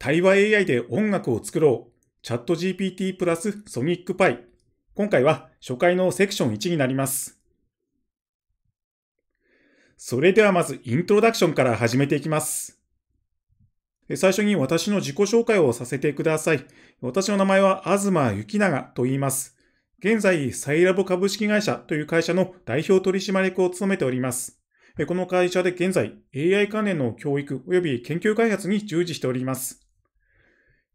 対話 AI で音楽を作ろう。チャット GPT プラスソニックパイ。今回は初回のセクション1になります。それではまずイントロダクションから始めていきます。最初に私の自己紹介をさせてください。私の名前は東幸永と言います。現在、サイラボ株式会社という会社の代表取締役を務めております。この会社で現在、AI 関連の教育及び研究開発に従事しております。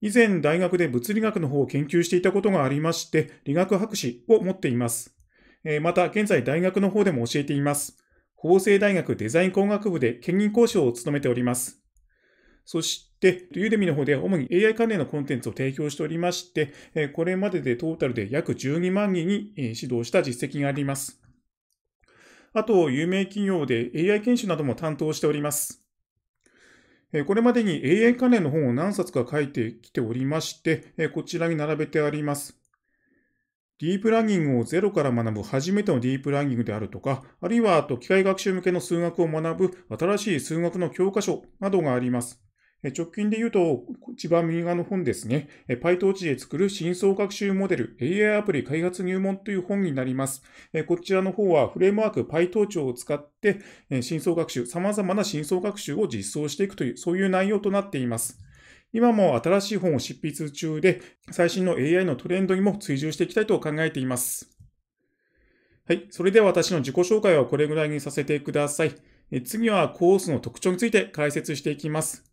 以前大学で物理学の方を研究していたことがありまして、理学博士を持っています。また、現在大学の方でも教えています。法政大学デザイン工学部で兼任講師を務めております。そして、ユーデミの方で主に AI 関連のコンテンツを提供しておりまして、これまででトータルで約12万人に指導した実績があります。あと、有名企業で AI 研修なども担当しております。これまでに AI 関連の本を何冊か書いてきておりまして、こちらに並べてあります。ディープラーニングをゼロから学ぶ初めてのディープラーニングであるとか、あるいはあと機械学習向けの数学を学ぶ新しい数学の教科書などがあります。直近で言うと、一番右側の本ですね。PyTorch で作る真相学習モデル AI アプリ開発入門という本になります。こちらの方はフレームワーク PyTorch を使って真相学習、様々な真相学習を実装していくという、そういう内容となっています。今も新しい本を執筆中で、最新の AI のトレンドにも追従していきたいと考えています。はい。それでは私の自己紹介はこれぐらいにさせてください。次はコースの特徴について解説していきます。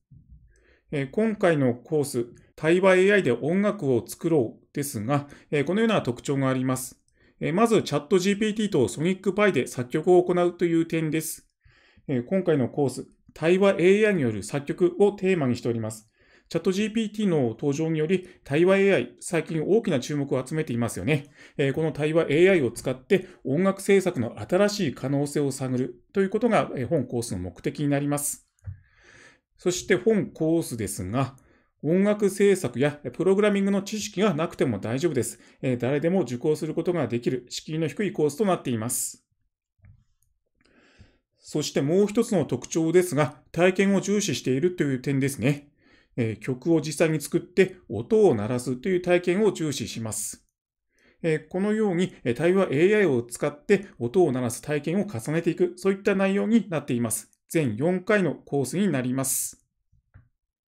え今回のコース、対話 AI で音楽を作ろうですが、えこのような特徴があります。えまず、チャット GPT とソニックパイで作曲を行うという点です。え今回のコース、対話 AI による作曲をテーマにしております。チャット GPT の登場により、対話 AI、最近大きな注目を集めていますよね。えこの対話 AI を使って音楽制作の新しい可能性を探るということが本コースの目的になります。そして本コースですが、音楽制作やプログラミングの知識がなくても大丈夫です。えー、誰でも受講することができる敷居の低いコースとなっています。そしてもう一つの特徴ですが、体験を重視しているという点ですね。えー、曲を実際に作って音を鳴らすという体験を重視します。えー、このように対話 AI を使って音を鳴らす体験を重ねていく、そういった内容になっています。全4回のコースになります。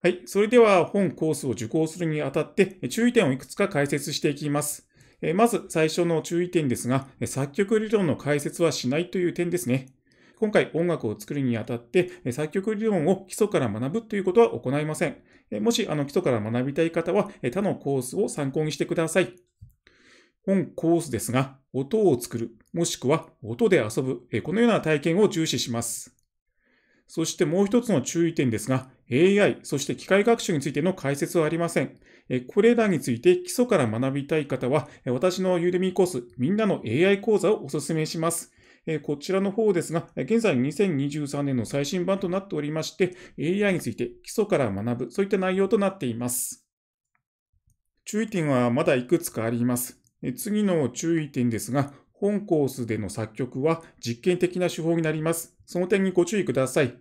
はい。それでは本コースを受講するにあたって注意点をいくつか解説していきます。まず最初の注意点ですが、作曲理論の解説はしないという点ですね。今回音楽を作るにあたって作曲理論を基礎から学ぶということは行いません。もしあの基礎から学びたい方は他のコースを参考にしてください。本コースですが、音を作る、もしくは音で遊ぶ、このような体験を重視します。そしてもう一つの注意点ですが、AI、そして機械学習についての解説はありません。これらについて基礎から学びたい方は、私のユーデミーコース、みんなの AI 講座をお勧めします。こちらの方ですが、現在2023年の最新版となっておりまして、AI について基礎から学ぶ、そういった内容となっています。注意点はまだいくつかあります。次の注意点ですが、本コースでの作曲は実験的な手法になります。その点にご注意ください。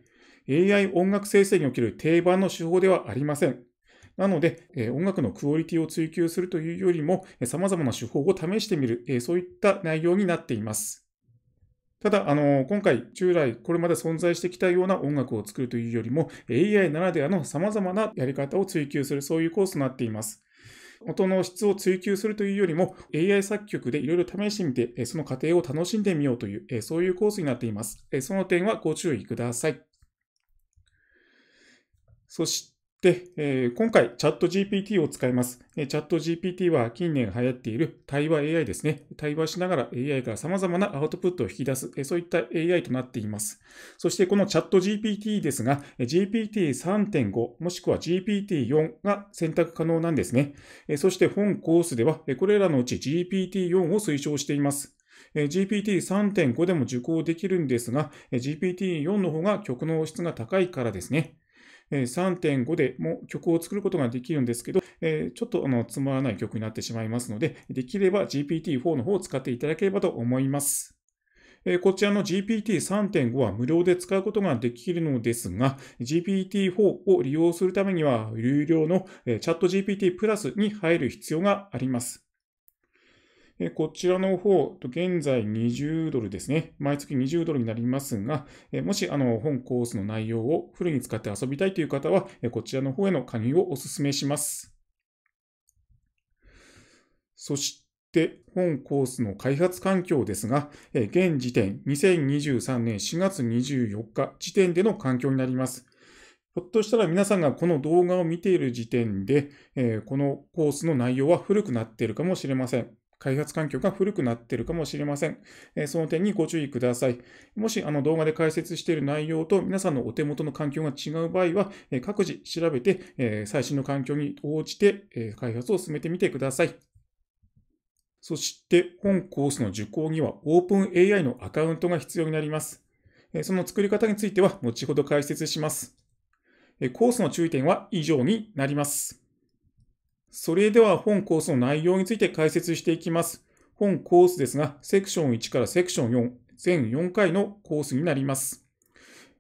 AI 音楽生成における定番の手法ではありません。なので、え音楽のクオリティを追求するというよりも、え様々な手法を試してみる、えそういった内容になっています。ただ、あの、今回、従来、これまで存在してきたような音楽を作るというよりも、AI ならではの様々なやり方を追求する、そういうコースとなっています。音の質を追求するというよりも AI 作曲でいろいろ試してみて、その過程を楽しんでみようという、そういうコースになっています。その点はご注意ください。そしで、えー、今回、チャット GPT を使います。チャット GPT は近年流行っている対話 AI ですね。対話しながら AI が様々なアウトプットを引き出す、そういった AI となっています。そしてこのチャット GPT ですが、GPT3.5 もしくは GPT4 が選択可能なんですね。そして本コースでは、これらのうち GPT4 を推奨しています。GPT3.5 でも受講できるんですが、GPT4 の方が曲の質が高いからですね。3.5でも曲を作ることができるんですけど、ちょっとあのつまらない曲になってしまいますので、できれば GPT-4 の方を使っていただければと思います。こちらの GPT3.5 は無料で使うことができるのですが、GPT4 を利用するためには、有料の ChatGPT プラスに入る必要があります。えこちらの方、現在20ドルですね。毎月20ドルになりますが、えもし、あの、本コースの内容をフルに使って遊びたいという方は、えこちらの方への加入をお勧めします。そして、本コースの開発環境ですが、現時点、2023年4月24日時点での環境になります。ひょっとしたら皆さんがこの動画を見ている時点で、このコースの内容は古くなっているかもしれません。開発環境が古くなっているかもしれません。えその点にご注意ください。もし、あの、動画で解説している内容と皆さんのお手元の環境が違う場合は、え各自調べて、え最新の環境に応じて、え開発を進めてみてください。そして、本コースの受講には OpenAI のアカウントが必要になります。その作り方については後ほど解説します。コースの注意点は以上になります。それでは本コースの内容について解説していきます。本コースですが、セクション1からセクション4、全4回のコースになります。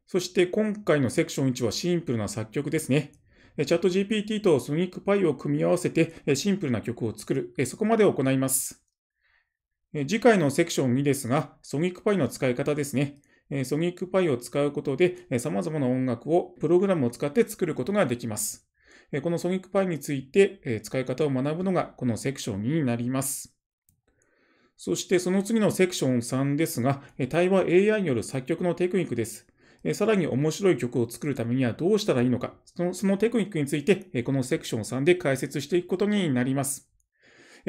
そして今回のセクション1はシンプルな作曲ですね。チャット GPT とソニックパイを組み合わせてシンプルな曲を作る、そこまで行います。次回のセクション2ですが、ソニックパイの使い方ですね。ソニックパイを使うことで様々な音楽をプログラムを使って作ることができます。このソニックパイについて使い方を学ぶのがこのセクション2になります。そしてその次のセクション3ですが、対話 AI による作曲のテクニックです。さらに面白い曲を作るためにはどうしたらいいのか、そのそのテクニックについて、このセクション3で解説していくことになります。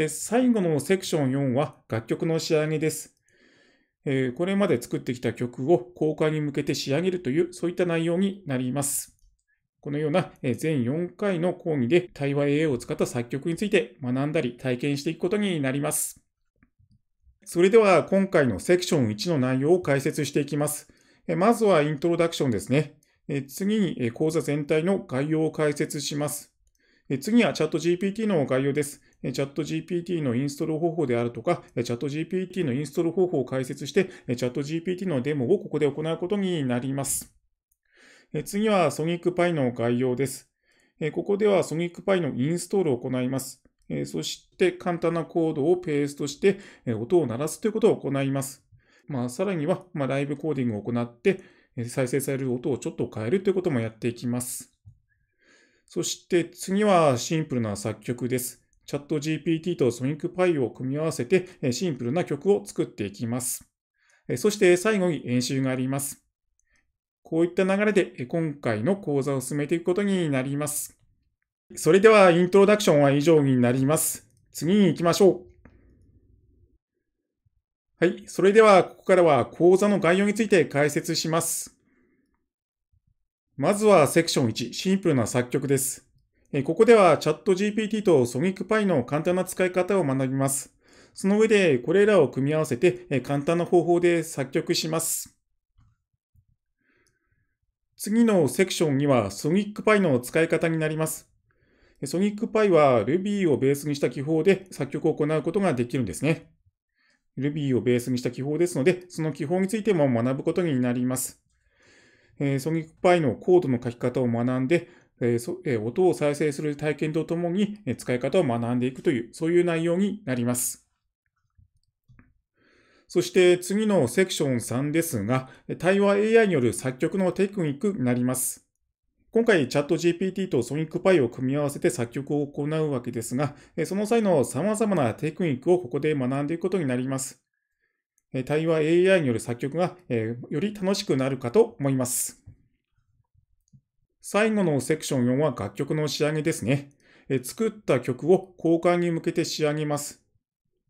最後のセクション4は楽曲の仕上げです。これまで作ってきた曲を公開に向けて仕上げるという、そういった内容になります。このような全4回の講義で対話 AA を使った作曲について学んだり体験していくことになります。それでは今回のセクション1の内容を解説していきます。まずはイントロダクションですね。次に講座全体の概要を解説します。次はチャット GPT の概要です。チャット GPT のインストール方法であるとか、チャット GPT のインストール方法を解説して、チャット GPT のデモをここで行うことになります。え次はソニックパイの概要です。えここではソニックパイのインストールを行います。えそして簡単なコードをペーストして、え音を鳴らすということを行います。まあ、さらには、まあ、ライブコーディングを行って、え再生される音をちょっと変えるということもやっていきます。そして次はシンプルな作曲です。チャット GPT とソニックパイを組み合わせてシンプルな曲を作っていきます。そして最後に演習があります。こういった流れで今回の講座を進めていくことになります。それではイントロダクションは以上になります。次に行きましょう。はい。それでは、ここからは講座の概要について解説します。まずはセクション1、シンプルな作曲です。ここではチャット GPT とソニックパイの簡単な使い方を学びます。その上でこれらを組み合わせて簡単な方法で作曲します。次のセクションにはソニックパイの使い方になります。ソニックパイは Ruby をベースにした記法で作曲を行うことができるんですね。Ruby をベースにした記法ですので、その記法についても学ぶことになります。ソニックパイのコードの書き方を学んで、音を再生する体験とともに使い方を学んでいくという、そういう内容になります。そして次のセクション3ですが、対話 AI による作曲のテクニックになります。今回、チャット GPT とソニックパイを組み合わせて作曲を行うわけですが、その際の様々なテクニックをここで学んでいくことになります。対話 AI による作曲がより楽しくなるかと思います。最後のセクション4は楽曲の仕上げですね。作った曲を交換に向けて仕上げます。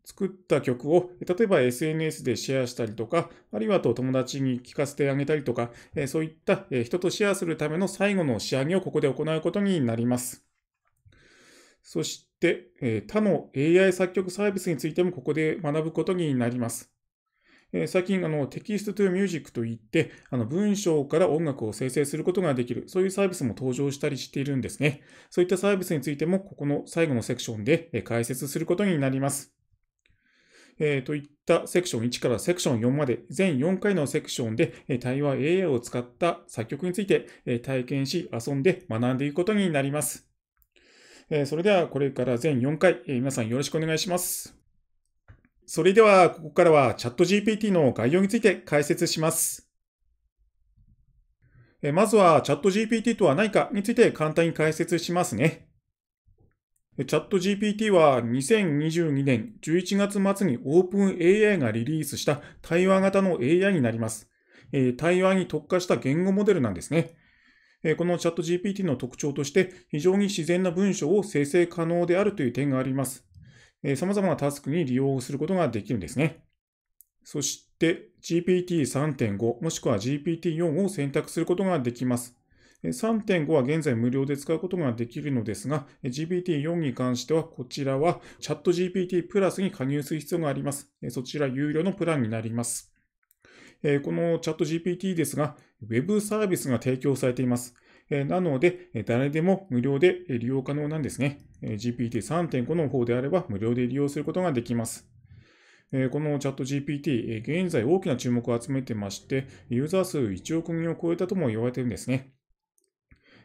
作った曲を、例えば SNS でシェアしたりとか、あるいはと友達に聞かせてあげたりとか、そういった人とシェアするための最後の仕上げをここで行うことになります。そして、他の AI 作曲サービスについてもここで学ぶことになります。最近あの、テキストトゥミュージックといって、あの文章から音楽を生成することができる、そういうサービスも登場したりしているんですね。そういったサービスについても、ここの最後のセクションで解説することになります。えー、といったセクション1からセクション4まで全4回のセクションで、え対話 AI を使った作曲について、え体験し遊んで学んでいくことになります。えそれではこれから全4回、え皆さんよろしくお願いします。それではここからはチャット GPT の概要について解説します。まずはチャット GPT とは何かについて簡単に解説しますね。チャット GPT は2022年11月末に OpenAI がリリースした対話型の AI になります。対話に特化した言語モデルなんですね。このチャット GPT の特徴として非常に自然な文章を生成可能であるという点があります。様々なタスクに利用することができるんですね。そして GPT3.5 もしくは GPT4 を選択することができます。3.5は現在無料で使うことができるのですが、GPT4 に関しては、こちらは ChatGPT プラスに加入する必要があります。そちら有料のプランになります。この ChatGPT ですが、Web サービスが提供されています。なので、誰でも無料で利用可能なんですね。GPT3.5 の方であれば無料で利用することができます。このチャット GPT、現在大きな注目を集めてまして、ユーザー数1億人を超えたとも言われているんですね。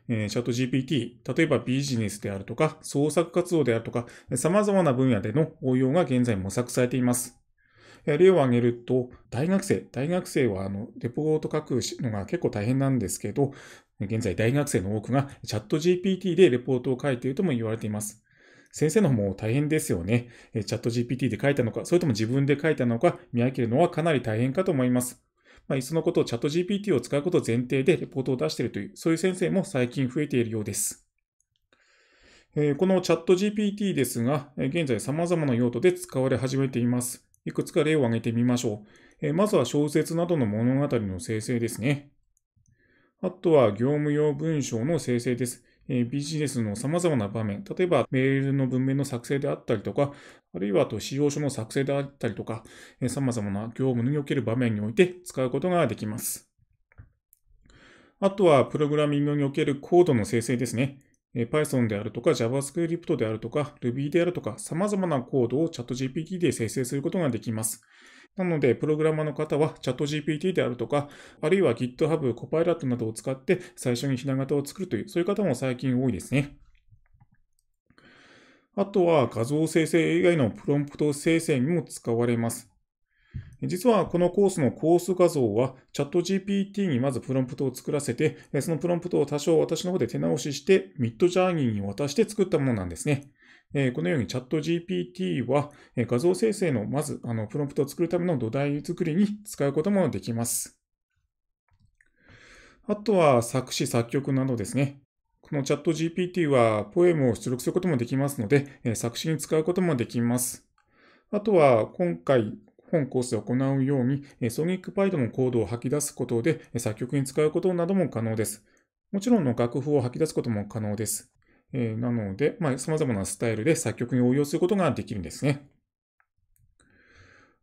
えー、チャット GPT、例えばビジネスであるとか、創作活動であるとか、様々な分野での応用が現在模索されています。例を挙げると、大学生。大学生は、あの、レポート書くのが結構大変なんですけど、現在大学生の多くがチャット GPT でレポートを書いているとも言われています。先生の方も大変ですよね。チャット GPT で書いたのか、それとも自分で書いたのか、見分けるのはかなり大変かと思います。まあ、いっそのことをチャット GPT を使うことを前提でレポートを出しているという、そういう先生も最近増えているようです。このチャット GPT ですが、現在様々な用途で使われ始めています。いくつか例を挙げてみましょう。まずは小説などの物語の生成ですね。あとは業務用文章の生成です。えビジネスの様々な場面、例えばメールの文面の作成であったりとか、あるいはと使用書の作成であったりとか、え様々な業務における場面において使うことができます。あとは、プログラミングにおけるコードの生成ですね。Python であるとか JavaScript であるとか Ruby であるとか様々なコードを ChatGPT で生成することができます。なので、プログラマーの方は ChatGPT であるとか、あるいは GitHub、Copilot などを使って最初にひな型を作るという、そういう方も最近多いですね。あとは画像生成以外のプロンプト生成にも使われます。実はこのコースのコース画像は ChatGPT にまずプロンプトを作らせて、そのプロンプトを多少私の方で手直しして Midjourney に渡して作ったものなんですね。えこのようにチャット GPT は、え画像生成のまずあのプロンプトを作るための土台作りに使うこともできます。あとは作詞作曲などですね。このチャット GPT はポエムを出力することもできますので、え作詞に使うこともできます。あとは今回本コースで行うように、ソニックパイドのコードを吐き出すことで作曲に使うことなども可能です。もちろんの楽譜を吐き出すことも可能です。えなので、まあ、様々なスタイルで作曲に応用することができるんですね。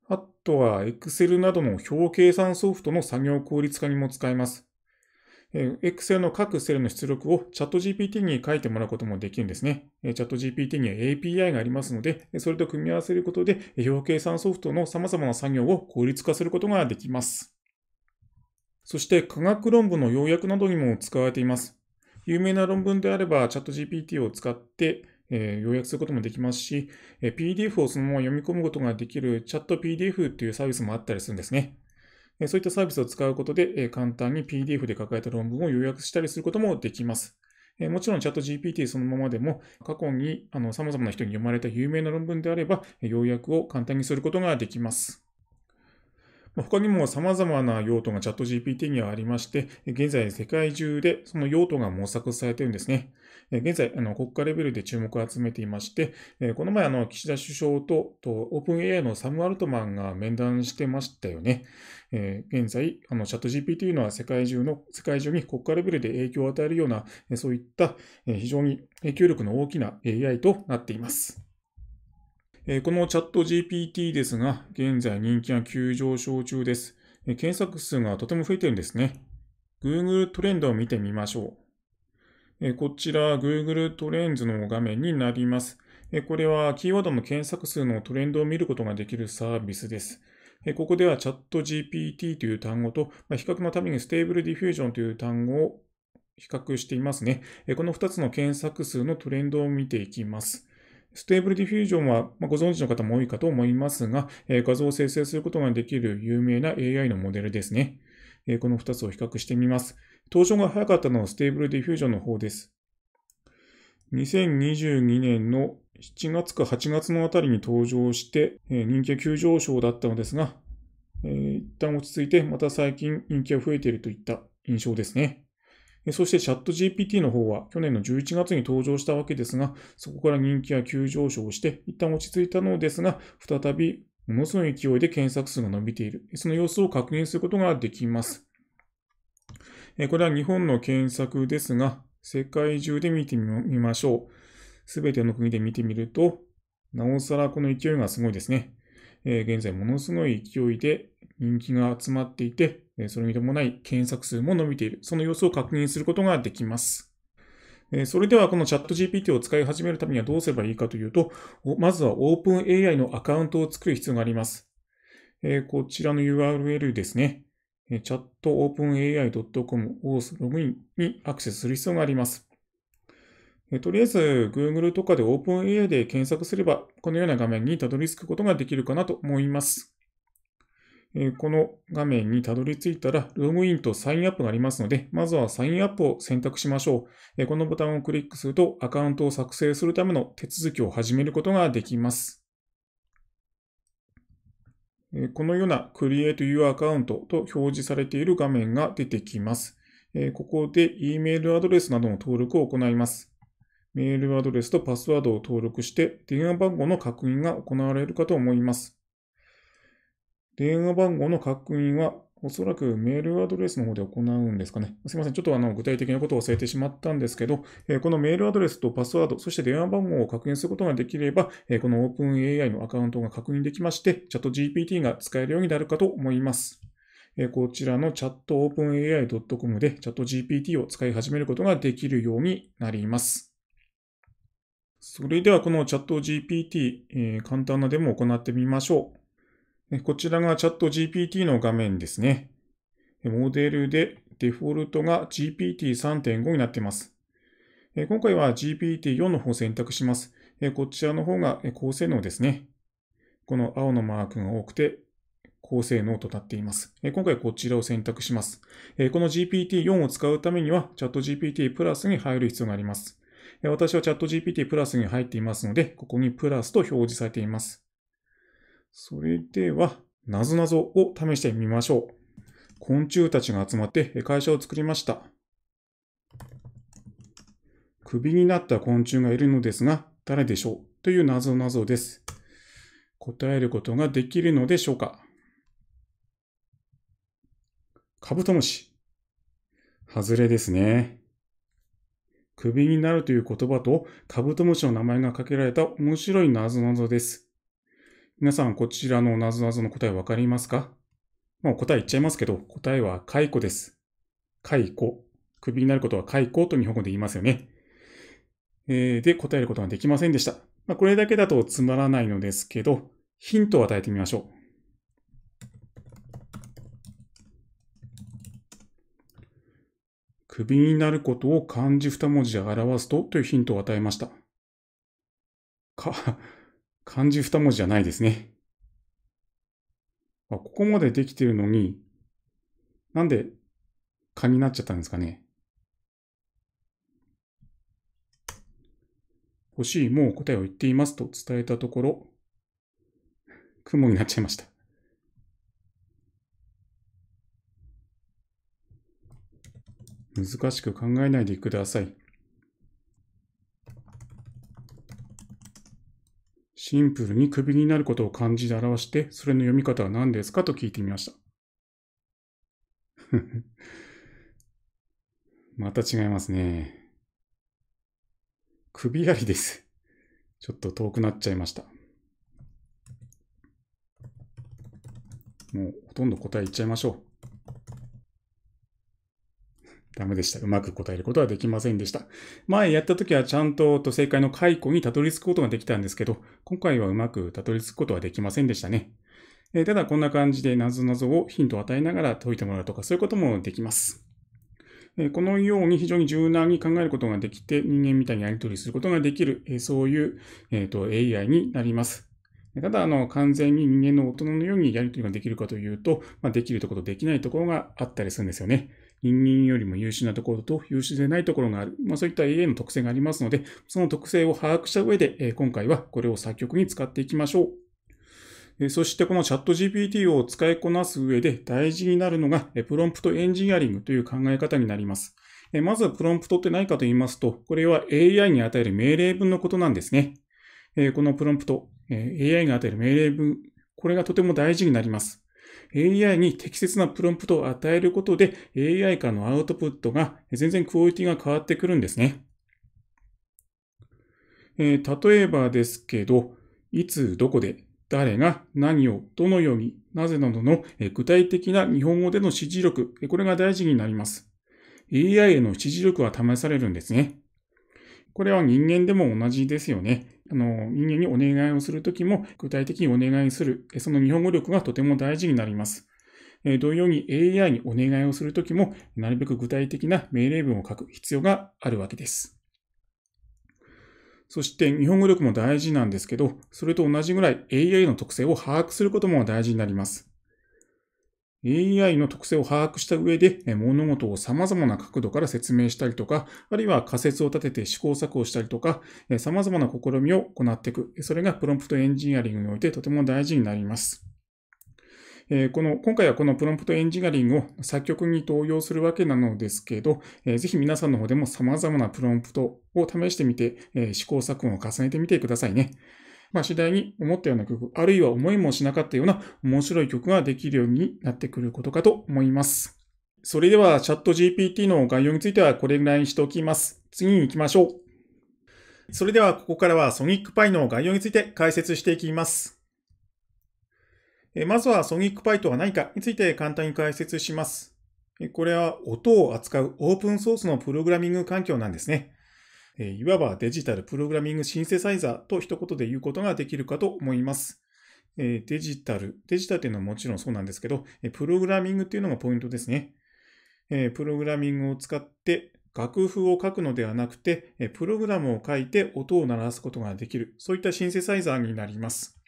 あとは、Excel などの表計算ソフトの作業効率化にも使えます。Excel の各セルの出力を ChatGPT に書いてもらうこともできるんですね。ChatGPT には API がありますので、それと組み合わせることで、表計算ソフトの様々な作業を効率化することができます。そして、科学論文の要約などにも使われています。有名な論文であれば、チャット GPT を使って、えー、要約することもできますし、えー、PDF をそのまま読み込むことができるチャット PDF っていうサービスもあったりするんですね。えー、そういったサービスを使うことで、え簡単に PDF で書かれた論文を要約したりすることもできます。えもちろんチャット GPT そのままでも過去にあの様々な人に読まれた有名な論文であれば、要約を簡単にすることができます。他にも様々な用途がチャット GPT にはありまして、現在世界中でその用途が模索されているんですね。現在、あの国家レベルで注目を集めていまして、この前、あの岸田首相ととオープン a i のサム・アルトマンが面談してましたよね。え現在、あのチャット GPT というのは世界中の、世界中に国家レベルで影響を与えるような、そういった非常に影響力の大きな AI となっています。えー、このチャット GPT ですが、現在人気が急上昇中です、えー。検索数がとても増えてるんですね。Google トレンドを見てみましょう。えー、こちら Google トレンズの画面になります。えー、これはキーワードの検索数のトレンドを見ることができるサービスです。ここではチャット GPT という単語と、比較のためにステーブルディフュージョンという単語を比較していますね。この2つの検索数のトレンドを見ていきます。ステーブルディフュージョンは、ご存知の方も多いかと思いますが、画像を生成することができる有名な AI のモデルですね。この2つを比較してみます。登場が早かったのはステーブルディフュージョンの方です。2022年の7月か8月のあたりに登場して、人気急上昇だったのですが、一旦落ち着いて、また最近人気が増えているといった印象ですね。そしてチャット GPT の方は去年の11月に登場したわけですが、そこから人気は急上昇して、一旦落ち着いたのですが、再びものすごい勢いで検索数が伸びている。その様子を確認することができます。これは日本の検索ですが、世界中で見てみましょう。すべての国で見てみると、なおさらこの勢いがすごいですね。え現在ものすごい勢いで人気が集まっていて、それに伴い検索数も伸びている。その様子を確認することができます。それではこのチャット GPT を使い始めるためにはどうすればいいかというと、まずは OpenAI のアカウントを作る必要があります。こちらの URL ですね。チャット openai.com をログインにアクセスする必要があります。とりあえず Google とかで OpenAI で検索すれば、このような画面にたどり着くことができるかなと思います。えこの画面にたどり着いたら、ロムインとサインアップがありますので、まずはサインアップを選択しましょう。えこのボタンをクリックすると、アカウントを作成するための手続きを始めることができます。このような Create Your Account と表示されている画面が出てきます。ここで E メールアドレスなどの登録を行います。メールアドレスとパスワードを登録して電話番号の確認が行われるかと思います。電話番号の確認は、おそらくメールアドレスの方で行うんですかね。すいません。ちょっとあの具体的なことを忘れてしまったんですけど、えこのメールアドレスとパスワード、そして電話番号を確認することができれば、えこの OpenAI のアカウントが確認できまして、チャット GPT が使えるようになるかと思います。えこちらのチャット OpenAI.com でチャット GPT を使い始めることができるようになります。それではこのチャット GPT、え簡単なデモを行ってみましょう。こちらがチャット GPT の画面ですね。モデルでデフォルトが GPT3.5 になっています。今回は GPT4 の方を選択します。こちらの方が高性能ですね。この青のマークが多くて高性能となっています。今回こちらを選択します。この GPT4 を使うためにはチャット GPT プラスに入る必要があります。私はチャット GPT プラスに入っていますので、ここにプラスと表示されています。それでは、なぞなぞを試してみましょう。昆虫たちが集まって会社を作りました。クビになった昆虫がいるのですが、誰でしょうというなぞなぞです。答えることができるのでしょうかカブトムシ。ずれですね。クビになるという言葉とカブトムシの名前がかけられた面白いなぞなぞです。皆さんこちらのなぞなぞの答えわかりますかもう答え言っちゃいますけど、答えは解雇です。解雇。クビになることは解雇と日本語で言いますよね。えー、で、答えることができませんでした。まあ、これだけだとつまらないのですけど、ヒントを与えてみましょう。クビになることを漢字二文字で表すとというヒントを与えました。か、漢字二文字じゃないですね。あ、ここまでできてるのに、なんで、蚊になっちゃったんですかね。欲しい、もう答えを言っていますと伝えたところ、雲になっちゃいました。難しく考えないでください。シンプルに首になることを漢字で表して、それの読み方は何ですかと聞いてみました。また違いますね。首ありです。ちょっと遠くなっちゃいました。もうほとんど答え言っちゃいましょう。ダメでした。うまく答えることはできませんでした。前やった時はちゃんとと正解の解雇にたどり着くことができたんですけど、今回はうまくたどり着くことはできませんでしたね。えー、ただこんな感じで謎々をヒントを与えながら解いてもらうとか、そういうこともできます。えー、このように非常に柔軟に考えることができて、人間みたいにやり取りすることができる、えー、そういう、えーと、AI になります。ただ、あの、完全に人間の大人のようにやり取りができるかというと、まあ、できるところとできないところがあったりするんですよね。人間よりも優秀なところと優秀でないところがある。まあ、そういった AI の特性がありますので、その特性を把握した上で、え今回はこれを作曲に使っていきましょう。そしてこのチャット GPT を使いこなす上で大事になるのがプロンプトエンジニアリングという考え方になります。まずプロンプトって何かと言いますと、これは AI に与える命令文のことなんですね。このプロンプト、AI が与える命令文、これがとても大事になります。AI に適切なプロンプトを与えることで AI からのアウトプットが全然クオリティが変わってくるんですね。えー、例えばですけど、いつ、どこで、誰が、何を、どのように、なぜなどの、え具体的な日本語での指示力、これが大事になります。AI への指示力は試されるんですね。これは人間でも同じですよね。あの、人間にお願いをするときも、具体的にお願いする、その日本語力がとても大事になります。同様に AI にお願いをするときも、なるべく具体的な命令文を書く必要があるわけです。そして日本語力も大事なんですけど、それと同じぐらい AI の特性を把握することも大事になります。AI の特性を把握した上で物事を様々な角度から説明したりとか、あるいは仮説を立てて試行錯誤したりとか、様々な試みを行っていく。それがプロンプトエンジニアリングにおいてとても大事になります。えこの今回はこのプロンプトエンジニアリングを作曲に投用するわけなのですけど、えぜひ皆さんの方でも様々なプロンプトを試してみて、え試行錯誤を重ねてみてくださいね。まあ、次第に思ったような曲、あるいは思いもしなかったような面白い曲ができるようになってくることかと思います。それでは、チャット GPT の概要についてはこれぐらいにしておきます。次に行きましょう。それでは、ここからはソニックパイの概要について解説していきます。まずはソニックパイとは何かについて簡単に解説します。これは音を扱うオープンソースのプログラミング環境なんですね。えいわばデジタルプログラミングシンセサイザーと一言で言うことができるかと思います。えデジタル、デジタルというのはもちろんそうなんですけど、えプログラミングというのがポイントですね。えプログラミングを使って楽譜を書くのではなくて、えプログラムを書いて音を鳴らすことができる、そういったシンセサイザーになります。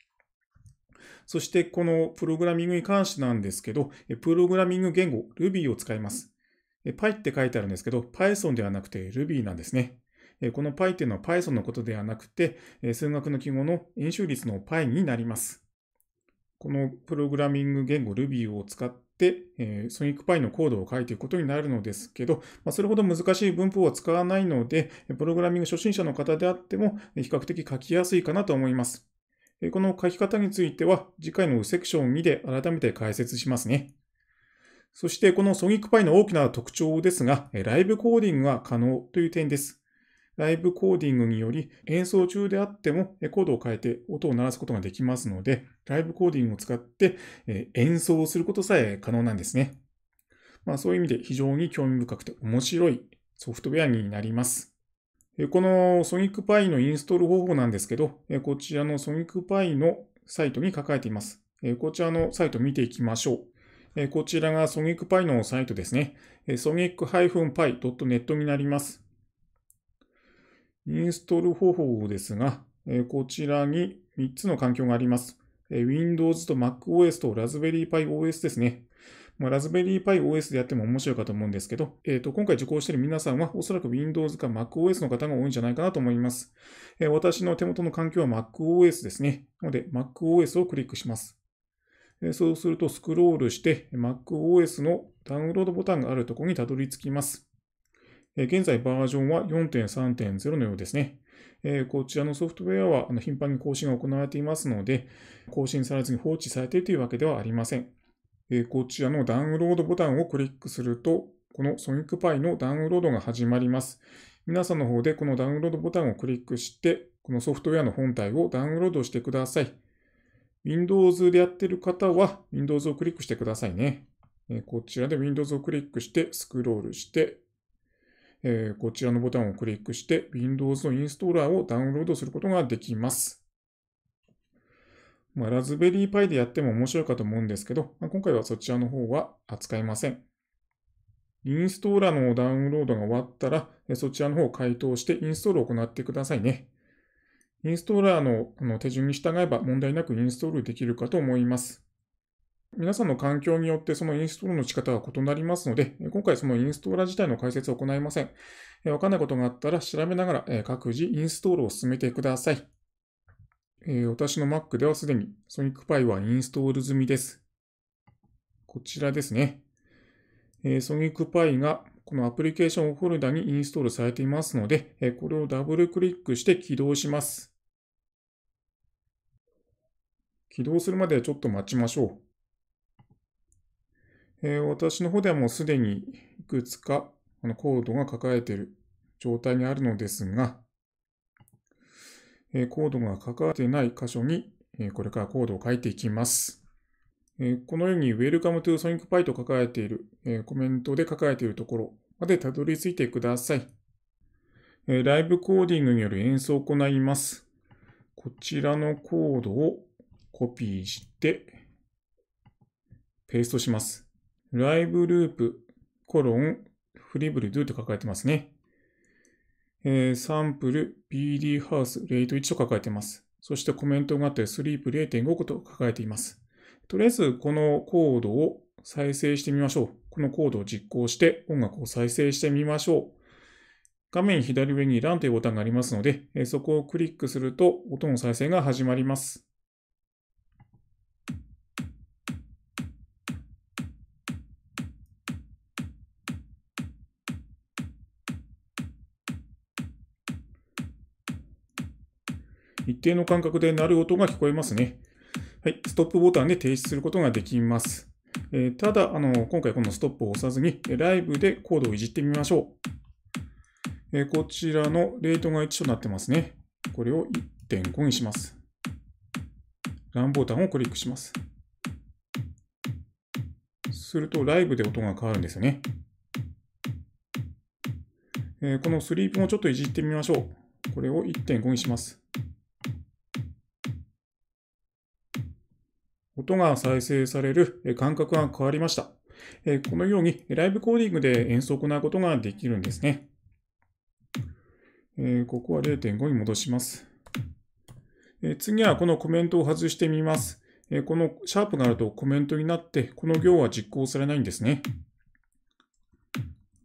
そしてこのプログラミングに関してなんですけど、プログラミング言語 Ruby を使います。Py って書いてあるんですけど、Python ではなくて Ruby なんですね。この π というのは Python のことではなくて、数学の記号の演習率の π になります。このプログラミング言語 Ruby を使って、ソニックパイのコードを書いていくことになるのですけど、それほど難しい文法は使わないので、プログラミング初心者の方であっても比較的書きやすいかなと思います。この書き方については次回のセクション2で改めて解説しますね。そしてこのソニックパイの大きな特徴ですが、ライブコーディングが可能という点です。ライブコーディングにより演奏中であってもコードを変えて音を鳴らすことができますので、ライブコーディングを使って演奏することさえ可能なんですね。まあそういう意味で非常に興味深くて面白いソフトウェアになります。このソニックパイのインストール方法なんですけど、こちらのソニックパイのサイトに書かれています。こちらのサイト見ていきましょう。こちらがソニックパイのサイトですね。ソニック p i n e t になります。インストール方法ですが、えこちらに3つの環境があります。え Windows と MacOS と Raspberry Pi OS ですね。まあ、Raspberry Pi OS でやっても面白いかと思うんですけど、えー、と今回受講している皆さんはおそらく Windows か MacOS の方が多いんじゃないかなと思います。えー、私の手元の環境は MacOS ですね。なので MacOS をクリックします。えー、そうするとスクロールして MacOS のダウンロードボタンがあるところにたどり着きます。現在バージョンは4.3.0のようですね。こちらのソフトウェアは頻繁に更新が行われていますので、更新されずに放置されているというわけではありません。こちらのダウンロードボタンをクリックすると、このソニックパイのダウンロードが始まります。皆さんの方でこのダウンロードボタンをクリックして、このソフトウェアの本体をダウンロードしてください。Windows でやっている方は Windows をクリックしてくださいね。こちらで Windows をクリックしてスクロールしてえー、こちらのボタンをクリックして Windows のインストーラーをダウンロードすることができます。まあ、ラズベリーパイでやっても面白いかと思うんですけど、まあ、今回はそちらの方は扱いません。インストーラーのダウンロードが終わったら、そちらの方を回答してインストールを行ってくださいね。インストーラーの手順に従えば問題なくインストールできるかと思います。皆さんの環境によってそのインストールの仕方は異なりますので、今回そのインストーラー自体の解説を行いません。わかんないことがあったら調べながら各自インストールを進めてください。私の Mac ではすでに SonicPy はインストール済みです。こちらですね。SonicPy がこのアプリケーションフォルダにインストールされていますので、これをダブルクリックして起動します。起動するまでちょっと待ちましょう。え私の方ではもうすでにいくつかあのコードが書かれている状態にあるのですが、えコードが書かれていない箇所に、えこれからコードを書いていきます。えこのように Welcome to SonicPy と書かれている、えコメントで書かれているところまでたどり着いてください。えライブコーディングによる演奏を行います。こちらのコードをコピーして、ペーストします。ライブループ、コロン、フリブルドゥと書かれてますね。えー、サンプル、BD ハウス、レイト1と書かれてます。そしてコメントがあってスリープ0.5個と書かれています。とりあえず、このコードを再生してみましょう。このコードを実行して音楽を再生してみましょう。画面左上にランというボタンがありますので、そこをクリックすると音の再生が始まります。一定の間隔で鳴る音が聞こえますね。はい、ストップボタンで停止することができます。えー、ただあの、今回このストップを押さずに、ライブでコードをいじってみましょう。えー、こちらのレートが1となってますね。これを1.5にします。ランボタンをクリックします。すると、ライブで音が変わるんですよね。えー、このスリープもちょっといじってみましょう。これを1.5にします。音が再生される感覚が変わりました。このようにライブコーディングで演奏を行うことができるんですね。ここは0.5に戻します。次はこのコメントを外してみます。このシャープがあるとコメントになって、この行は実行されないんですね。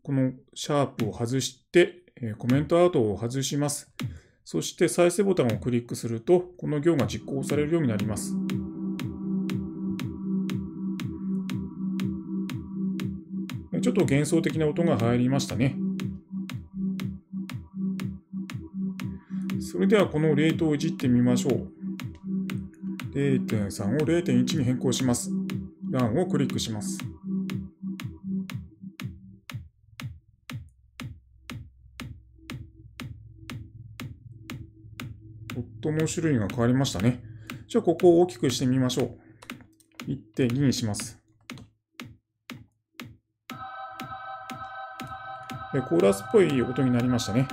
このシャープを外して、コメントアウトを外します。そして再生ボタンをクリックすると、この行が実行されるようになります。ちょっと幻想的な音が入りましたね。それではこのレートをいじってみましょう。0.3を0.1に変更します。ランをクリックします。音の種類が変わりましたね。じゃあ、ここを大きくしてみましょう。1.2にします。えコーラスっぽい音になりましたね。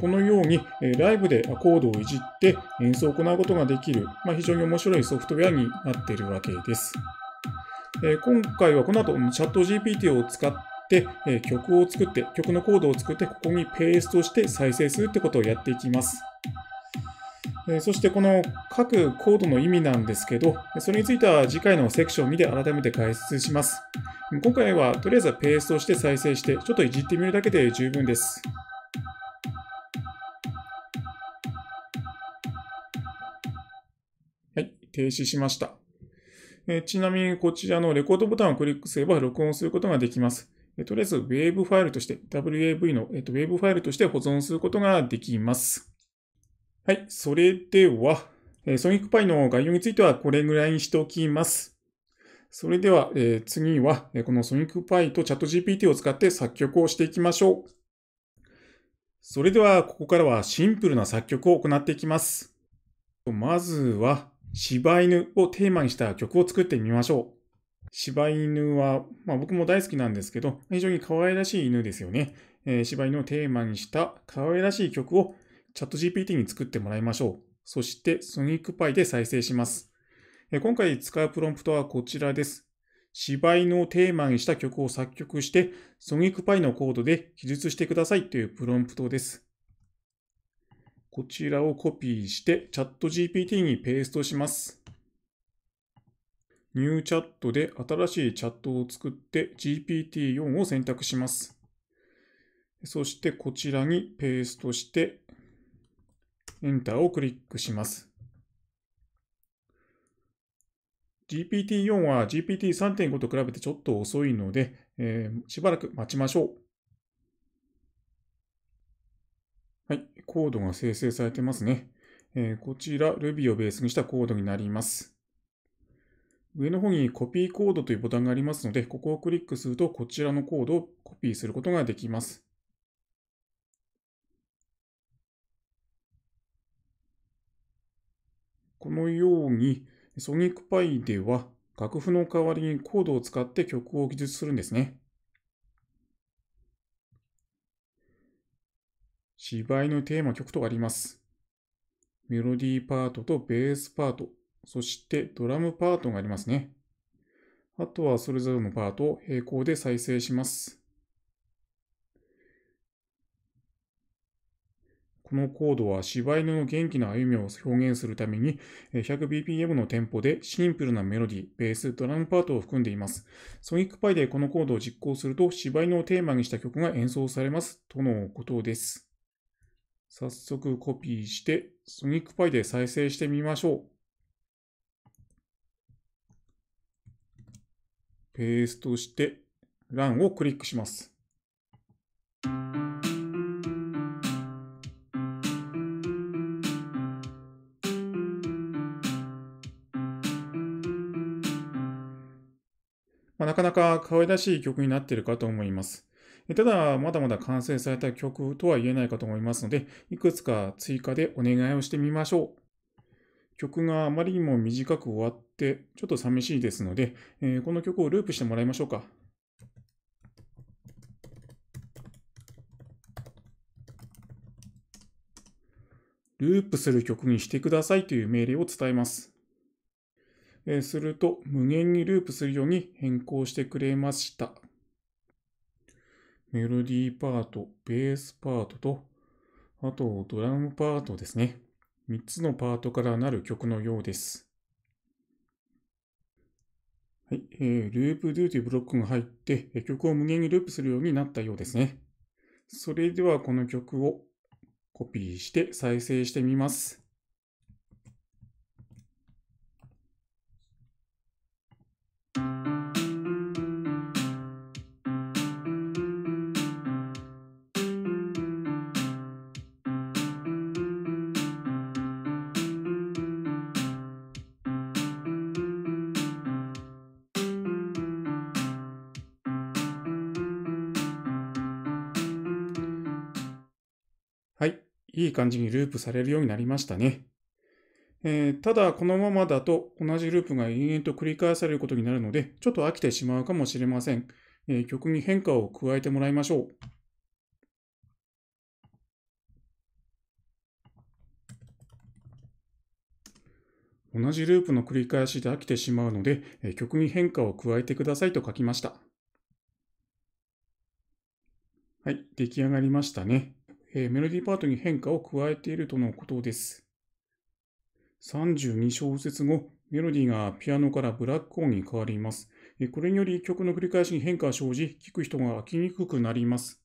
このようにライブでコードをいじって演奏を行うことができる、まあ、非常に面白いソフトウェアになっているわけです。今回はこの後チャット GPT を使って曲を作って曲のコードを作ってここにペーストして再生するってことをやっていきます。そしてこの各コードの意味なんですけど、それについては次回のセクション2で改めて解説します。今回はとりあえずはペーストして再生して、ちょっといじってみるだけで十分です。はい、停止しました。えちなみにこちらのレコードボタンをクリックすれば録音することができます。えとりあえず WAV ファイルとして、WAV の、えっと、WAV ファイルとして保存することができます。はい、それでは、えソニックパイの概要についてはこれぐらいにしておきます。それでは、えー、次は、このソニックパイとチャット GPT を使って作曲をしていきましょう。それでは、ここからはシンプルな作曲を行っていきます。まずは、柴犬をテーマにした曲を作ってみましょう。柴犬は、まあ、僕も大好きなんですけど、非常に可愛らしい犬ですよね。えー、柴犬をテーマにした可愛らしい曲をチャット GPT に作ってもらいましょう。そしてソニックパイで再生します。今回使うプロンプトはこちらです。芝居のテーマにした曲を作曲して、ソニックパイのコードで記述してくださいというプロンプトです。こちらをコピーして、チャット GPT にペーストします。ニューチャットで新しいチャットを作って GPT4 を選択します。そしてこちらにペーストして、Enter をクリックします。GPT-4 は GPT-3.5 と比べてちょっと遅いので、えー、しばらく待ちましょう。はい、コードが生成されてますね。えー、こちら Ruby をベースにしたコードになります。上の方にコピーコードというボタンがありますので、ここをクリックするとこちらのコードをコピーすることができます。このように、ソニックパイでは楽譜の代わりにコードを使って曲を記述するんですね。芝居のテーマ曲とあります。メロディーパートとベースパート、そしてドラムパートがありますね。あとはそれぞれのパートを並行で再生します。このコードは柴犬の元気な歩みを表現するために 100bpm のテンポでシンプルなメロディー、ベース、ドラムパートを含んでいます。ソニックパイでこのコードを実行すると柴犬をテーマにした曲が演奏されます。とのことです。早速コピーして、ソニックパイで再生してみましょう。ペーストして、ランをクリックします。まあ、なかなか可愛らしい曲になっているかと思います。ただ、まだまだ完成された曲とは言えないかと思いますので、いくつか追加でお願いをしてみましょう。曲があまりにも短く終わって、ちょっと寂しいですので、えー、この曲をループしてもらいましょうか。ループする曲にしてくださいという命令を伝えます。えすると無限にループするように変更してくれました。メロディーパート、ベースパートと、あとドラムパートですね。3つのパートからなる曲のようです。はい、えー、ループドゥというブロックが入って、曲を無限にループするようになったようですね。それではこの曲をコピーして再生してみます。いい感じにループされるようになりましたね。えー、ただ、このままだと同じループが延々と繰り返されることになるので、ちょっと飽きてしまうかもしれません。えー、曲に変化を加えてもらいましょう。同じループの繰り返しで飽きてしまうので、えー、曲に変化を加えてくださいと書きました。はい、出来上がりましたね。えー、メロディーパートに変化を加えているとのことです。32小節後、メロディーがピアノからブラック音に変わります。これにより曲の繰り返しに変化が生じ、聴く人が飽きにくくなります。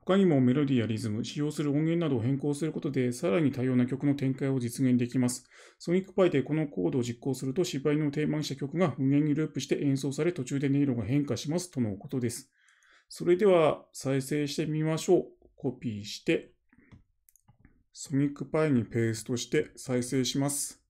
他にもメロディーやリズム、使用する音源などを変更することで、さらに多様な曲の展開を実現できます。ソニックパイでこのコードを実行すると、芝居のテーマにした曲が無限にループして演奏され、途中で音色が変化しますとのことです。それでは再生してみましょう。コピーして、ソニックパイにペーストして再生します。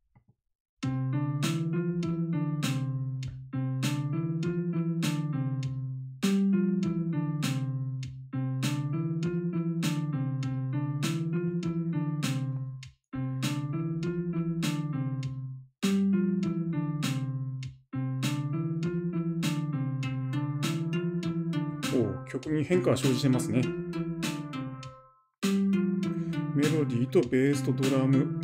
お曲に変化は生じてますね。とベースとドラム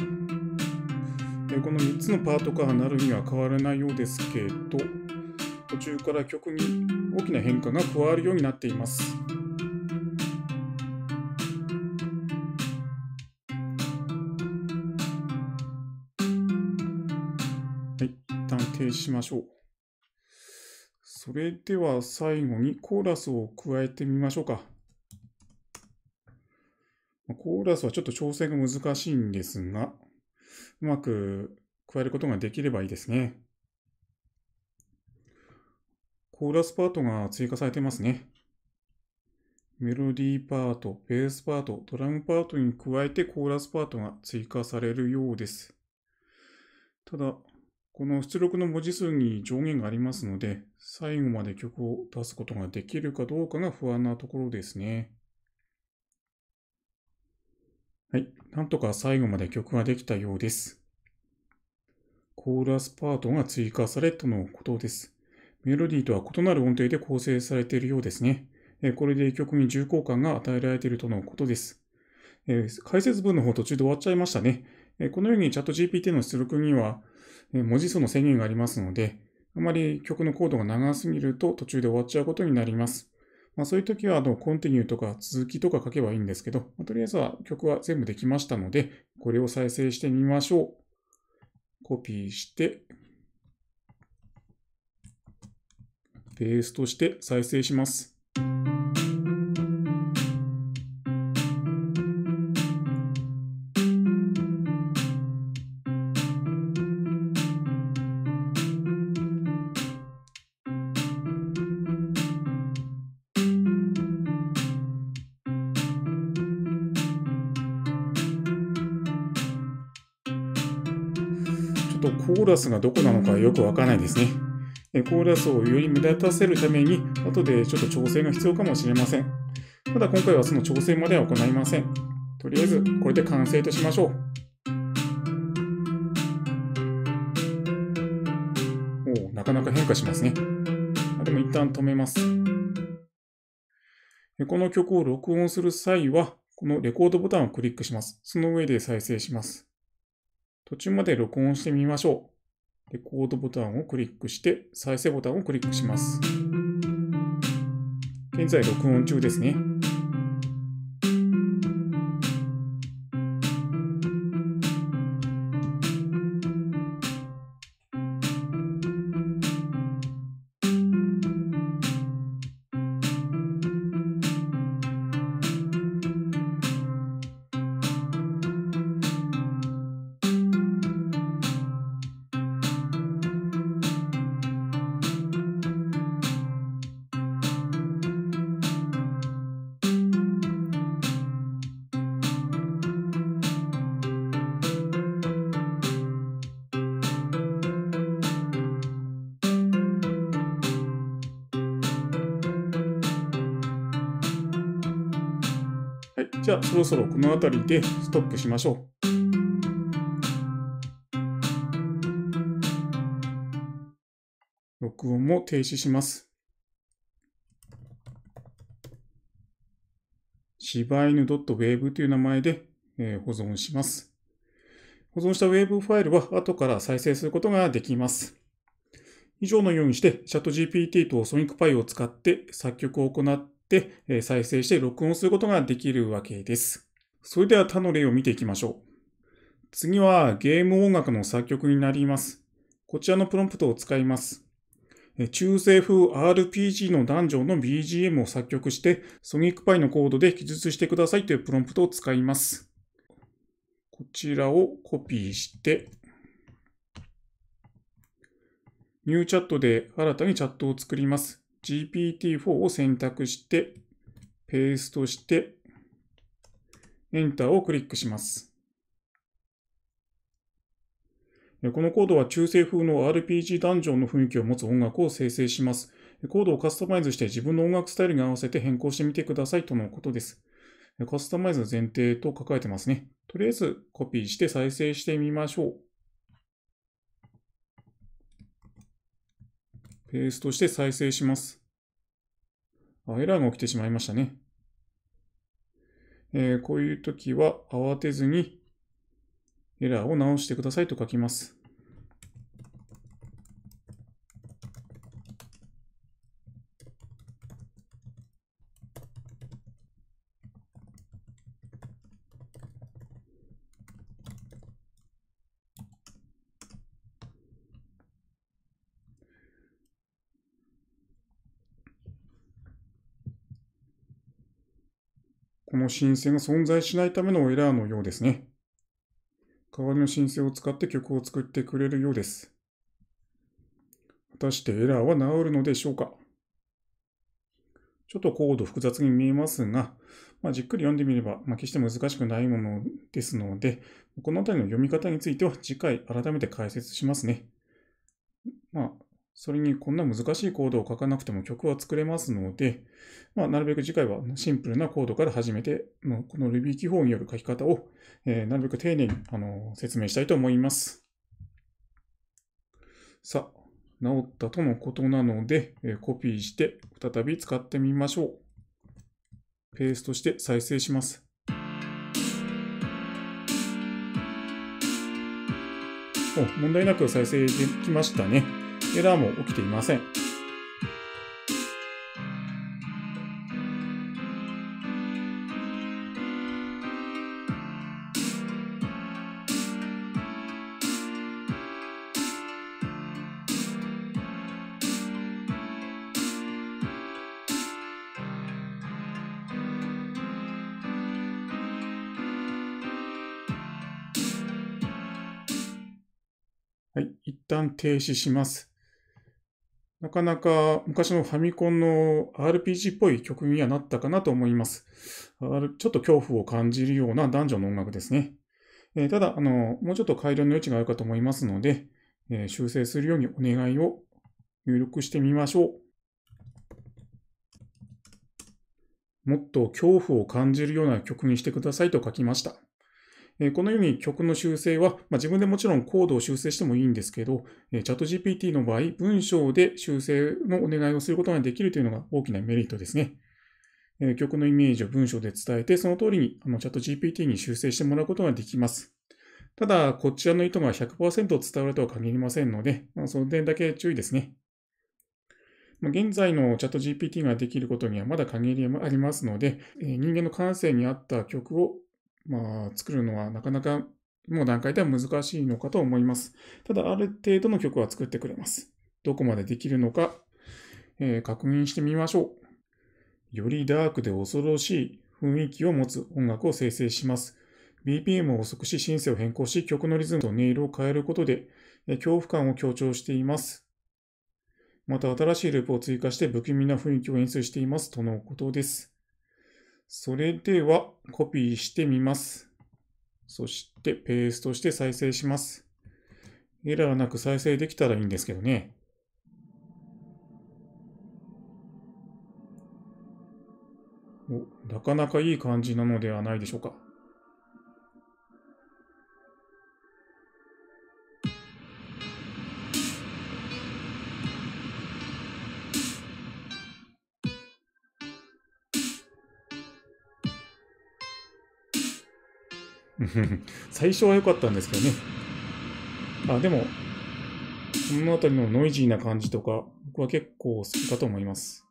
この3つのパートからなるには変わらないようですけど途中から曲に大きな変化が加わるようになっていますはい一旦停止しましょうそれでは最後にコーラスを加えてみましょうかコーラスはちょっと調整が難しいんですが、うまく加えることができればいいですね。コーラスパートが追加されてますね。メロディーパート、ベースパート、ドラムパートに加えてコーラスパートが追加されるようです。ただ、この出力の文字数に上限がありますので、最後まで曲を出すことができるかどうかが不安なところですね。はい。なんとか最後まで曲ができたようです。コーラスパートが追加されとのことです。メロディーとは異なる音程で構成されているようですね。これで曲に重厚感が与えられているとのことです。解説文の方途中で終わっちゃいましたね。このようにチャット GPT の出力には文字数の制限がありますので、あまり曲のコードが長すぎると途中で終わっちゃうことになります。まあ、そういう時はあのコンティニューとか続きとか書けばいいんですけど、まあ、とりあえずは曲は全部できましたので、これを再生してみましょう。コピーして、ペーストして再生します。コーラスがどこなのかよくわからないですね。コーラスをより目立たせるために、後でちょっと調整が必要かもしれません。ただ今回はその調整までは行いません。とりあえず、これで完成としましょう。おなかなか変化しますね。でも一旦止めます。この曲を録音する際は、このレコードボタンをクリックします。その上で再生します。途中まで録音してみましょう。レコードボタンをクリックして、再生ボタンをクリックします。現在録音中ですね。い、じゃあそろそろこの辺りでストップしましょう。録音も停止します。柴犬 .wave という名前で、え保存します。保存した Wave ファイルは後から再生することができます。以上のようにして ChatGPT と SonicPy を使って作曲を行って、、再生して録音することができるわけです。それでは他の例を見ていきましょう。次はゲーム音楽の作曲になります。こちらのプロンプトを使います。中世風 RPG のダンジョンの BGM を作曲して、ソニックパイのコードで記述してくださいというプロンプトを使います。こちらをコピーして、ニューチャットで新たにチャットを作ります。GPT-4 を選択して、ペーストして、エンターをクリックします。このコードは中世風の RPG ダンジョンの雰囲気を持つ音楽を生成します。コードをカスタマイズして自分の音楽スタイルに合わせて変更してみてくださいとのことです。カスタマイズ前提と書かれてますね。とりあえずコピーして再生してみましょう。ペーストして再生します。あ、エラーが起きてしまいましたね。えー、こういう時は慌てずにエラーを直してくださいと書きます。この申請が存在しないためのエラーのようですね。代わりの申請を使って曲を作ってくれるようです。果たしてエラーは治るのでしょうかちょっとコード複雑に見えますが、まあ、じっくり読んでみれば、まあ、決して難しくないものですので、この辺りの読み方については次回改めて解説しますね。まあ、それにこんな難しいコードを書かなくても曲は作れますので、まあ、なるべく次回はシンプルなコードから始めて、この Ruby 記法による書き方を、えー、なるべく丁寧にあの説明したいと思います。さあ、治ったとのことなので、えー、コピーして再び使ってみましょう。ペーストして再生します。お問題なく再生できましたね。エラーも起きていません。はい、一旦停止します。なかなか昔のファミコンの RPG っぽい曲にはなったかなと思います。ちょっと恐怖を感じるような男女の音楽ですね。えー、ただ、あの、もうちょっと改良の余地があるかと思いますので、えー、修正するようにお願いを入力してみましょう。もっと恐怖を感じるような曲にしてくださいと書きました。このように曲の修正は、まあ、自分でもちろんコードを修正してもいいんですけど、チャット GPT の場合、文章で修正のお願いをすることができるというのが大きなメリットですね。曲のイメージを文章で伝えて、その通りにあのチャット GPT に修正してもらうことができます。ただ、こちらの意図が100%伝わるとは限りませんので、まあ、その点だけ注意ですね。現在のチャット GPT ができることにはまだ限りもありますので、人間の感性に合った曲をまあ、作るのはなかなかもう段階では難しいのかと思います。ただ、ある程度の曲は作ってくれます。どこまでできるのか、えー、確認してみましょう。よりダークで恐ろしい雰囲気を持つ音楽を生成します。BPM を遅くし、シンセを変更し、曲のリズムと音色を変えることで、えー、恐怖感を強調しています。また、新しいループを追加して、不気味な雰囲気を演出しています。とのことです。それではコピーしてみます。そしてペーストして再生します。エラーなく再生できたらいいんですけどね。お、なかなかいい感じなのではないでしょうか。最初は良かったんですけどね。あ、でも、この辺りのノイジーな感じとか、僕は結構好きかと思います。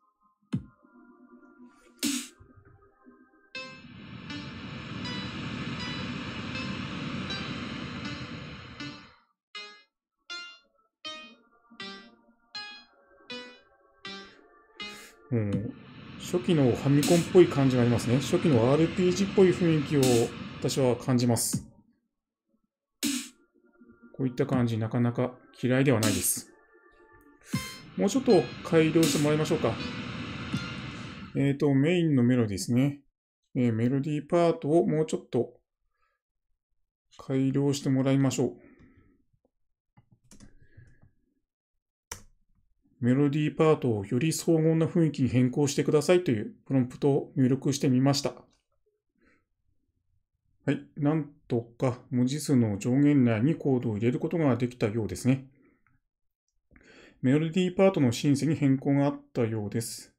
初期のファミコンっぽい感じがありますね。初期の RPG っぽい雰囲気を私は感じます。こういった感じ、なかなか嫌いではないです。もうちょっと改良してもらいましょうか。えっ、ー、と、メインのメロディーですね。えー、メロディーパートをもうちょっと改良してもらいましょう。メロディーパートをより荘厳な雰囲気に変更してくださいというプロンプトを入力してみました。はい、なんとか文字数の上限内にコードを入れることができたようですね。メロディーパートのシンセに変更があったようです。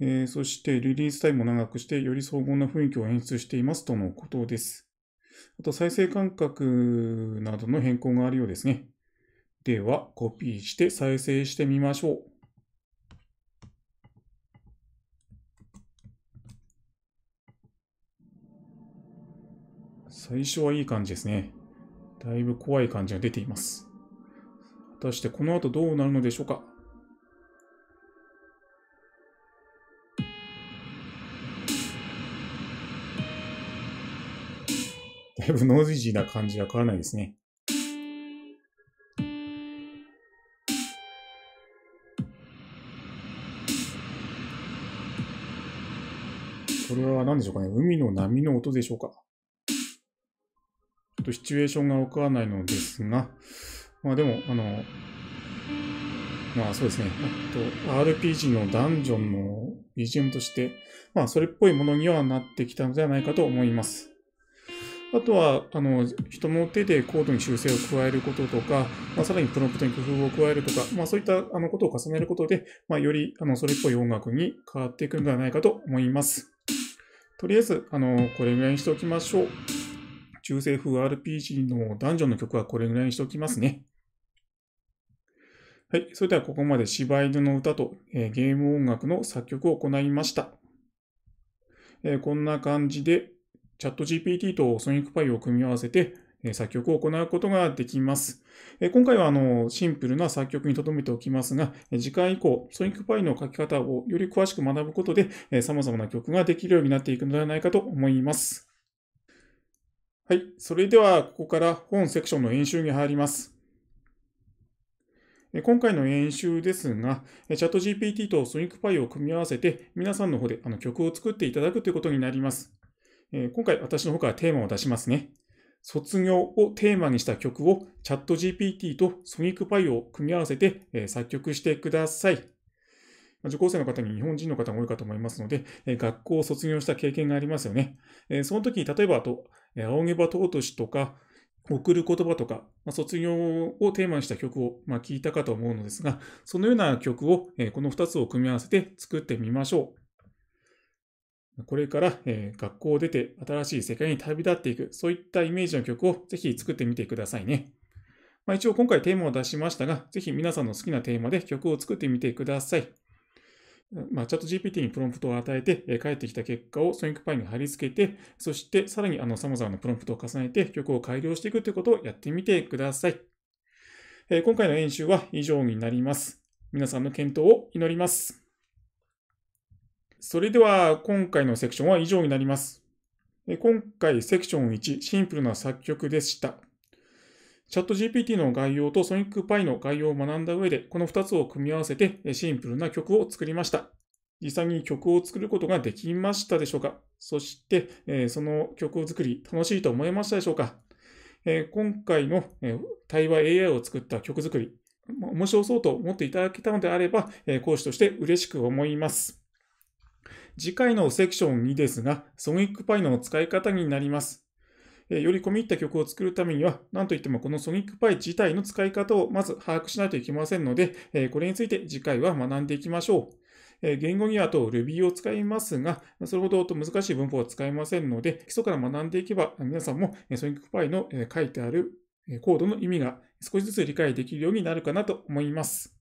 えー、そしてリリースタイムも長くしてより荘厳な雰囲気を演出していますとのことです。あと再生間隔などの変更があるようですね。ではコピーして再生してみましょう。最初はいい感じですね。だいぶ怖い感じが出ています。果たしてこの後どうなるのでしょうかだいぶノイジーな感じが変わらないですね。これは何でしょうかね海の波の音でしょうかっとシチュエーションがわからないのですが、まあでも、あの、まあそうですね、あと RPG のダンジョンの BGM として、まあそれっぽいものにはなってきたのではないかと思います。あとは、あの、人の手でコードに修正を加えることとか、まあ、さらにプロンプトに工夫を加えるとか、まあ、そういったあのことを重ねることで、まあ、より、あの、それっぽい音楽に変わっていくんではないかと思います。とりあえず、あの、これぐらいにしておきましょう。中世風 RPG のダンジョンの曲はこれぐらいにしておきますね。はい。それではここまで柴犬の歌と、えー、ゲーム音楽の作曲を行いました。えー、こんな感じで、チャット GPT とソニックパイを組み合わせて、え作曲を行うことができます。え今回はあのシンプルな作曲に留めておきますが、次回以降、ソニックパイの書き方をより詳しく学ぶことで、え様々な曲ができるようになっていくのではないかと思います。はい。それでは、ここから本セクションの演習に入ります。今回の演習ですが、チャット GPT とソニックパイを組み合わせて、皆さんの方であの曲を作っていただくということになります。今回、私の方からテーマを出しますね。卒業をテーマにした曲をチャット GPT とソニックパイを組み合わせて作曲してください。受講生の方に日本人の方が多いかと思いますので、学校を卒業した経験がありますよね。その時に、例えば、あと、えー、青毛尊しとか、送る言葉とか、まあ、卒業をテーマにした曲を、まあ、聞いたかと思うのですが、そのような曲を、えー、この2つを組み合わせて作ってみましょう。これから、えー、学校を出て新しい世界に旅立っていく、そういったイメージの曲をぜひ作ってみてくださいね。まあ、一応今回テーマを出しましたが、ぜひ皆さんの好きなテーマで曲を作ってみてください。まあ、チャット GPT にプロンプトを与えて、え返ってきた結果をソニックパイに貼り付けて、そしてさらにあの様々なプロンプトを重ねて曲を改良していくということをやってみてください。えー、今回の演習は以上になります。皆さんの検討を祈ります。それでは今回のセクションは以上になります。今回セクション1、シンプルな作曲でした。チャット GPT の概要とソニックパイの概要を学んだ上で、この2つを組み合わせてシンプルな曲を作りました。実際に曲を作ることができましたでしょうかそして、えその曲を作り、楽しいと思いましたでしょうか、え今回の、え対話 AI を作った曲作り、面白そうと思っていただけたのであれば、え講師として嬉しく思います。次回のセクション2ですが、ソニックパイの使い方になります。えより込み入った曲を作るためには、なんといってもこのソニックパイ自体の使い方をまず把握しないといけませんので、えこれについて次回は学んでいきましょう。言語にはと Ruby を使いますが、それほど難しい文法は使いませんので、基礎から学んでいけば、皆さんも SonicPy の書いてあるコードの意味が少しずつ理解できるようになるかなと思います。